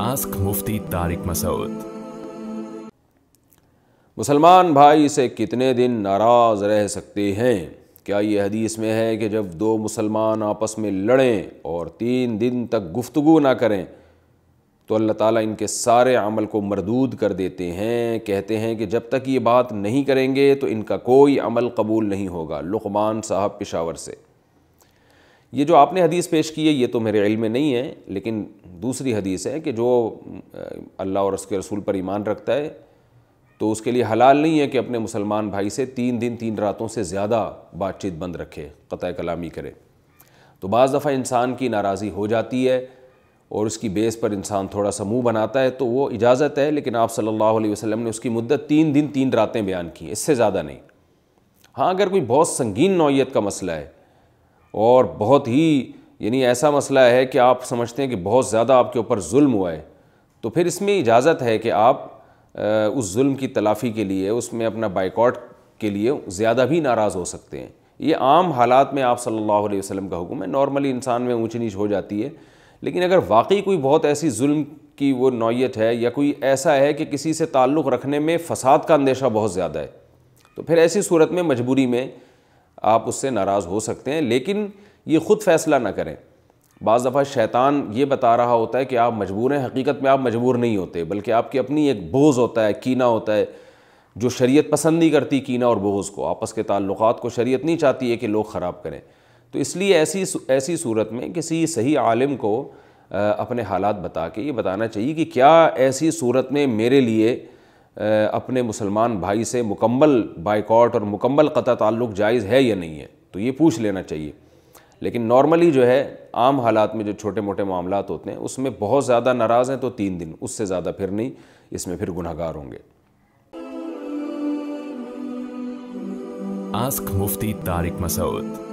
ask मुफ्ती तारिक मसूद मुसलमान भाई से कितने दिन नाराज़ रह सकते हैं क्या ये हदीस में है कि जब दो मुसलमान आपस में लड़ें और तीन दिन तक गुफ्तगु ना करें तो अल्लाह ताला इनके सारे अमल को मरदूद कर देते हैं कहते हैं कि जब तक ये बात नहीं करेंगे तो इनका कोई अमल कबूल नहीं होगा लुकमान साहब पिशावर से ये जो आपने हदीस पेश की है ये तो मेरे इल्म में नहीं है लेकिन दूसरी हदीस है कि जो अल्लाह और उसके रसूल पर ईमान रखता है तो उसके लिए हलाल नहीं है कि अपने मुसलमान भाई से तीन दिन तीन रातों से ज़्यादा बातचीत बंद रखे क़त कलामी करे तो बज़ दफ़ा इंसान की नाराज़ी हो जाती है और उसकी बेस पर इंसान थोड़ा सा मुँह बनाता है तो वो इजाज़त है लेकिन आप सल्लल्लाहु अलैहि वसल्लम ने उसकी मुद्दत तीन दिन तीन रातें बयान की इससे ज़्यादा नहीं हाँ अगर कोई बहुत संगीन नौीय का मसला है और बहुत ही यानी ऐसा मसला है कि आप समझते हैं कि बहुत ज़्यादा आपके ऊपर जुल्म हुआ है तो फिर इसमें इजाज़त है कि आप उस जुल्म की तलाफ़ी के लिए उसमें अपना बाइकआउट के लिए ज़्यादा भी नाराज़ हो सकते हैं ये आम हालात में आप सल्लल्लाहु अलैहि वसल्लम का हुक्म है नॉर्मली इंसान में ऊँच नीच हो जाती है लेकिन अगर वाकई कोई बहुत ऐसी जुल्म की वो नौीयत है या कोई ऐसा है कि किसी से ताल्लुक़ रखने में फ़साद का अंदेशा बहुत ज़्यादा है तो फिर ऐसी सूरत में मजबूरी में आप उससे नाराज़ हो सकते हैं लेकिन ये ख़ुद फ़ैसला ना करें बज़ दफ़ा शैतान ये बता रहा होता है कि आप मजबूर हैं हकीकत में आप मजबूर नहीं होते बल्कि आपकी अपनी एक बोझ होता है कीना होता है जो शरीयत पसंद नहीं करती कीना और बोझ को आपस के ताल्लुक़ को शरीयत नहीं चाहती है कि लोग ख़राब करें तो इसलिए ऐसी ऐसी सूरत में किसी सही आलिम को अपने हालात बता के ये बताना चाहिए कि क्या ऐसी सूरत में मेरे लिए अपने मुसलमान भाई से मुकम्मल बाइकॉट और मुकम्मल क़ा ताल्लुक़ जायज़ है या नहीं है तो ये पूछ लेना चाहिए लेकिन नॉर्मली जो है आम हालात में जो छोटे मोटे मामला होते हैं उसमें बहुत ज़्यादा नाराज़ हैं तो तीन दिन उससे ज़्यादा फिर नहीं इसमें फिर गुनागार होंगे आस्क मुफ्ती तारिक मसूद